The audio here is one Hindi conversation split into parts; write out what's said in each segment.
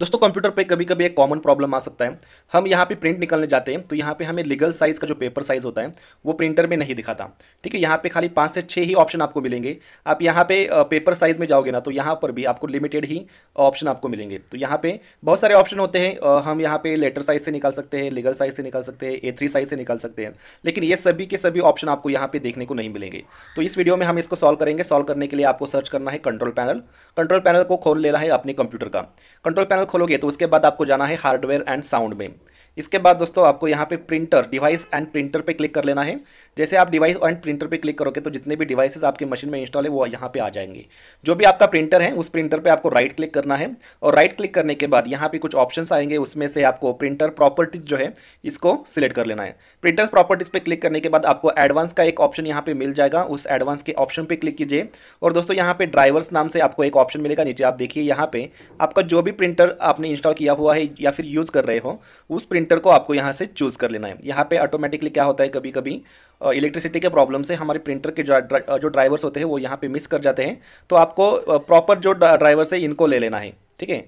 दोस्तों कंप्यूटर पे कभी कभी एक कॉमन प्रॉब्लम आ सकता है हम यहाँ पे प्रिंट निकालने जाते हैं तो यहाँ पे हमें लीगल साइज़ का जो पेपर साइज़ होता है वो प्रिंटर में नहीं दिखाता ठीक है यहाँ पे खाली पाँच से छः ही ऑप्शन आपको मिलेंगे आप यहाँ पे पेपर साइज़ में जाओगे ना तो यहाँ पर भी आपको लिमिटेड ही ऑप्शन आपको मिलेंगे तो यहाँ पर बहुत सारे ऑप्शन होते हैं हम यहाँ पर लेटर साइज़ से निकाल सकते हैं लीगल साइज़ से निकाल सकते हैं ए साइज़ से निकाल सकते हैं लेकिन ये सभी के सभी ऑप्शन आपको यहाँ पर देखने को नहीं मिलेंगे तो इस वीडियो में हम इसको सॉल्व करेंगे सॉल्व करने के लिए आपको सर्च करना है कंट्रोल पैनल कंट्रोल पैनल को खोल लेना है अपने कंप्यूटर का कंट्रोल पैनल खोलोगे तो उसके बाद आपको जाना है हार्डवेयर एंड साउंड में इसके बाद दोस्तों आपको यहाँ पे प्रिंटर डिवाइस एंड प्रिंटर पे क्लिक कर लेना है जैसे आप डिवाइस एंड प्रिंटर पे क्लिक करोगे तो जितने भी डिवाइसेस आपके मशीन में इंस्टॉल है वो यहाँ पे आ जाएंगे जो भी आपका प्रिंटर है उस प्रिंटर पे आपको राइट क्लिक करना है और राइट क्लिक करने के बाद यहाँ पे कुछ ऑप्शंस आएंगे उसमें से आपको प्रिंटर प्रॉपर्टीज जो है इसको सिलेक्ट कर लेना है प्रिंटर्स प्रॉपर्टीज पर क्लिक करने के बाद आपको एडवांस का एक ऑप्शन यहाँ पे मिल जाएगा उस एडवांस के ऑप्शन पर क्लिक कीजिए और दोस्तों यहाँ पे ड्राइवर्स नाम से आपको एक ऑप्शन मिलेगा नीचे आप देखिए यहाँ पे आपका जो भी प्रिंटर आपने इंस्टॉल किया हुआ है या फिर यूज़ कर रहे हो उस प्रिंटर को आपको यहाँ से चूज़ कर लेना है यहाँ पे ऑटोमेटिकली क्या होता है कभी कभी इलेक्ट्रिसिटी के प्रॉब्लम से हमारे प्रिंटर के जो ड्राइवर्स होते हैं वो यहाँ पे मिस कर जाते हैं तो आपको प्रॉपर जो ड्राइवर्स है इनको ले लेना है ठीक है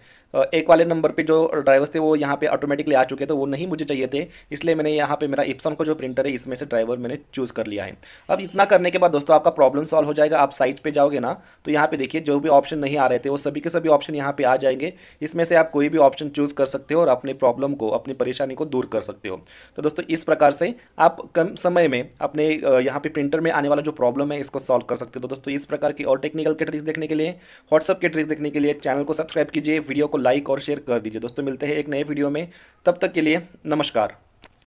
एक वाले नंबर पे जो ड्राइवर्स थे वो यहाँ पे ऑटोमेटिकली आ चुके थे वो नहीं मुझे चाहिए थे इसलिए मैंने यहाँ पे मेरा इप्सम का जो प्रिंटर है इसमें से ड्राइवर मैंने चूज़ कर लिया है अब इतना करने के बाद दोस्तों आपका प्रॉब्लम सॉल्व हो जाएगा आप साइट पर जाओगे ना तो यहाँ पे देखिए जो भी ऑप्शन नहीं आ रहे थे वो सभी के सभी ऑप्शन यहाँ पे आ जाएंगे इसमें से आप कोई भी ऑप्शन चूज़ कर सकते हो और अपने प्रॉब्लम को अपनी परेशानी को दूर कर सकते हो तो दोस्तों इस प्रकार से आप कम समय में अपने यहाँ पर प्रिंटर में आने वाला जो प्रॉब्लम है इसको सॉल्व कर सकते हो तो दोस्तों इस प्रकार की और टेक्निकल के ट्रिक्स देखने के लिए व्हाट्सअप के ट्रिक्स देखने के लिए चैनल को सब्सक्राइब कीजिए वीडियो को लाइक और शेयर कर दीजिए दोस्तों मिलते हैं एक नए वीडियो में तब तक के लिए नमस्कार